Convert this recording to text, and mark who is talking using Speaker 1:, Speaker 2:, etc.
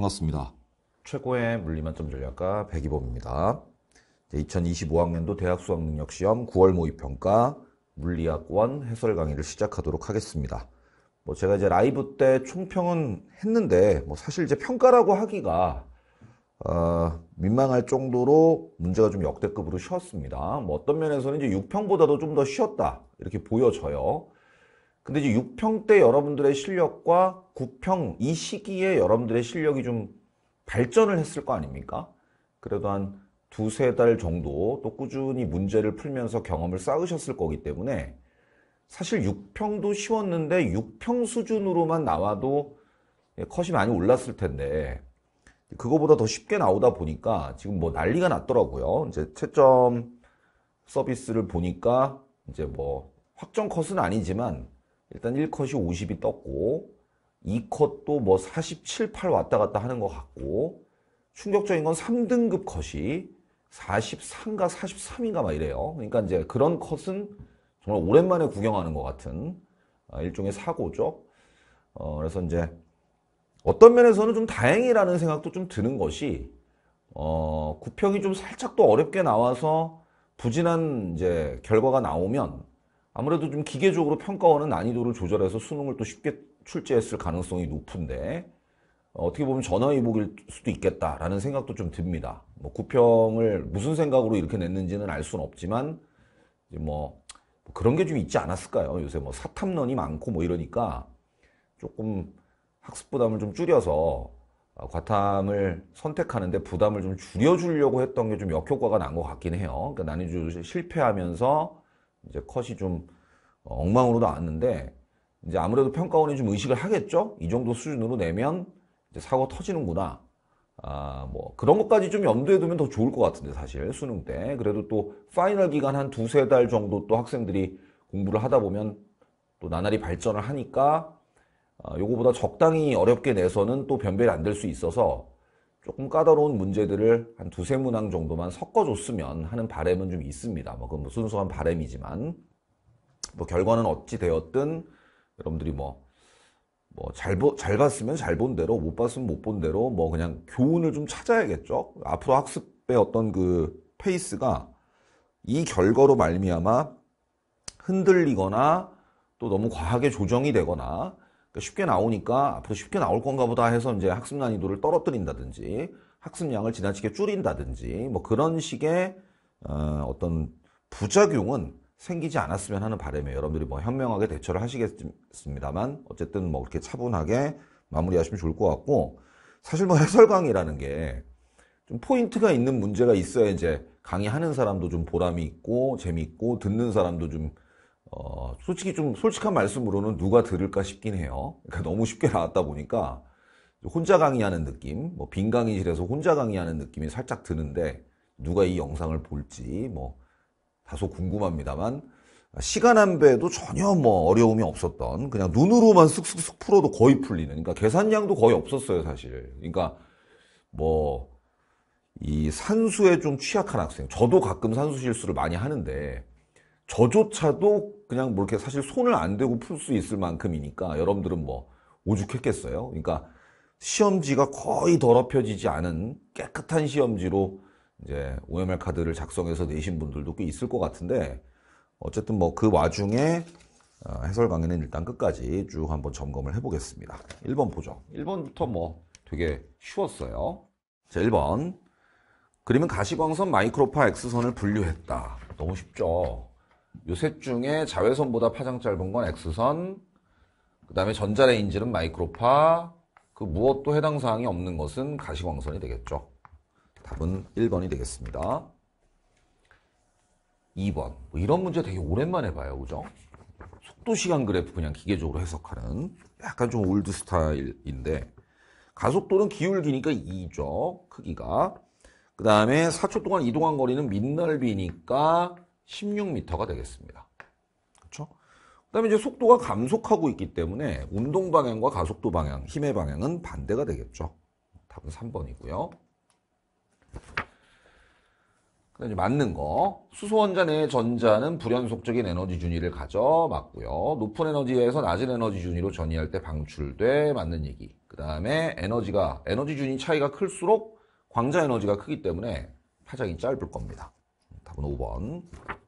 Speaker 1: 반갑습니다. 최고의 물리만점 전략가 백이범입니다. 2025학년도 대학 수학능력시험 9월 모의평가 물리학원 해설 강의를 시작하도록 하겠습니다. 뭐 제가 이제 라이브 때 총평은 했는데 뭐 사실 이제 평가라고 하기가 어, 민망할 정도로 문제가 좀 역대급으로 쉬웠습니다. 뭐 어떤 면에서는 이제 6평보다도 좀 더 쉬웠다 이렇게 보여져요. 근데 이제 6평 때 여러분들의 실력과 9평 이 시기에 여러분들의 실력이 좀 발전을 했을 거 아닙니까? 그래도 한 두세 달 정도 또 꾸준히 문제를 풀면서 경험을 쌓으셨을 거기 때문에 사실 6평도 쉬웠는데 6평 수준으로만 나와도 예, 컷이 많이 올랐을 텐데 그거보다 더 쉽게 나오다 보니까 지금 뭐 난리가 났더라고요. 이제 채점 서비스를 보니까 이제 뭐 확정 컷은 아니지만 일단 1컷이 50이 떴고 2컷도 뭐 47, 8 왔다 갔다 하는 것 같고 충격적인 건 3등급 컷이 43가 43인가 막 이래요. 그러니까 이제 그런 컷은 정말 오랜만에 구경하는 것 같은 아, 일종의 사고죠. 어, 그래서 이제 어떤 면에서는 좀 다행이라는 생각도 좀 드는 것이 어, 구평이 좀 살짝 또 어렵게 나와서 부진한 이제 결과가 나오면 아무래도 좀 기계적으로 평가원은 난이도를 조절해서 수능을 또 쉽게 출제했을 가능성이 높은데 어, 어떻게 보면 전화위복일 수도 있겠다라는 생각도 좀 듭니다. 뭐 구평을 무슨 생각으로 이렇게 냈는지는 알 수는 없지만 뭐, 뭐 그런 게 좀 있지 않았을까요? 요새 뭐 사탐론이 많고 뭐 이러니까 조금 학습 부담을 좀 줄여서 아, 과탐을 선택하는데 부담을 좀 줄여주려고 했던 게 좀 역효과가 난 것 같긴 해요. 그러니까 난이도 실패하면서 이제 컷이 좀 어, 엉망으로 나왔는데 이제 아무래도 평가원이 좀 의식을 하겠죠. 이 정도 수준으로 내면 이제 사고 터지는구나. 아, 뭐 그런 것까지 좀 염두에 두면 더 좋을 것 같은데 사실 수능 때 그래도 또 파이널 기간 한 두세 달 정도 또 학생들이 공부를 하다 보면 또 나날이 발전을 하니까 아, 요거보다 적당히 어렵게 내서는 또 변별이 안 될 수 있어서 조금 까다로운 문제들을 한 두세 문항 정도만 섞어줬으면 하는 바램은 좀 있습니다. 뭐 그건 뭐 순수한 바램이지만 뭐 결과는 어찌 되었든 여러분들이 뭐 뭐잘 잘 봤으면 잘 본 대로 못 봤으면 못 본 대로 뭐 그냥 교훈을 좀 찾아야겠죠. 앞으로 학습의 어떤 그 페이스가 이 결과로 말미암아 흔들리거나 또 너무 과하게 조정이 되거나 그 쉽게 나오니까 앞으로 쉽게 나올 건가 보다 해서 이제 학습 난이도를 떨어뜨린다든지 학습량을 지나치게 줄인다든지 뭐 그런 식의 어, 떤 부작용은 생기지 않았으면 하는 바람에 여러분들이 뭐 현명하게 대처를 하시겠습니다만 어쨌든 뭐이렇게 차분하게 마무리하시면 좋을 것 같고 사실 뭐 해설 강의라는 게 좀 포인트가 있는 문제가 있어야 이제 강의하는 사람도 좀 보람이 있고 재미있고 듣는 사람도 좀 어, 솔직히 좀 솔직한 말씀으로는 누가 들을까 싶긴 해요. 그러니까 너무 쉽게 나왔다 보니까 혼자 강의하는 느낌, 뭐 빈 강의실에서 혼자 강의하는 느낌이 살짝 드는데 누가 이 영상을 볼지 뭐 다소 궁금합니다만 시간 안 배도 전혀 뭐 어려움이 없었던 그냥 눈으로만 쓱쓱쓱 풀어도 거의 풀리는 그러니까 계산량도 거의 없었어요 사실 그러니까 뭐 이 산수에 좀 취약한 학생 저도 가끔 산수 실수를 많이 하는데 저조차도 그냥 뭐 이렇게 사실 손을 안 대고 풀 수 있을 만큼이니까 여러분들은 뭐 오죽했겠어요. 그러니까 시험지가 거의 더럽혀지지 않은 깨끗한 시험지로 이제 OMR 카드를 작성해서 내신 분들도 꽤 있을 것 같은데 어쨌든 뭐 그 와중에 어, 해설 강의는 일단 끝까지 쭉 한번 점검을 해보겠습니다. 1번 보죠. 1번부터 뭐 되게 쉬웠어요. 자, 1번. 그림은 가시광선 마이크로파 X선을 분류했다. 너무 쉽죠? 요셋 중에 자외선보다 파장 짧은 건 X선, 그 다음에 전자레인지는 마이크로파, 그 무엇도 해당 사항이 없는 것은 가시광선이 되겠죠. 답은 1번이 되겠습니다. 2번. 뭐 이런 문제 되게 오랜만에 봐요. 그죠? 속도 시간 그래프 그냥 기계적으로 해석하는 약간 좀 올드 스타일인데 가속도는 기울기니까 2죠. 크기가. 그 다음에 4초 동안 이동한 거리는 민날비니까 16m가 되겠습니다. 그렇죠? 그다음에 이제 속도가 감속하고 있기 때문에 운동 방향과 가속도 방향, 힘의 방향은 반대가 되겠죠. 답은 3번이고요. 그다음에 맞는 거. 수소 원자의 전자는 불연속적인 에너지 준위를 가져 맞고요. 높은 에너지에서 낮은 에너지 준위로 전이할 때 방출돼 맞는 얘기. 그다음에 에너지가 에너지 준위 차이가 클수록 광자 에너지가 크기 때문에 파장이 짧을 겁니다. 답은 5번.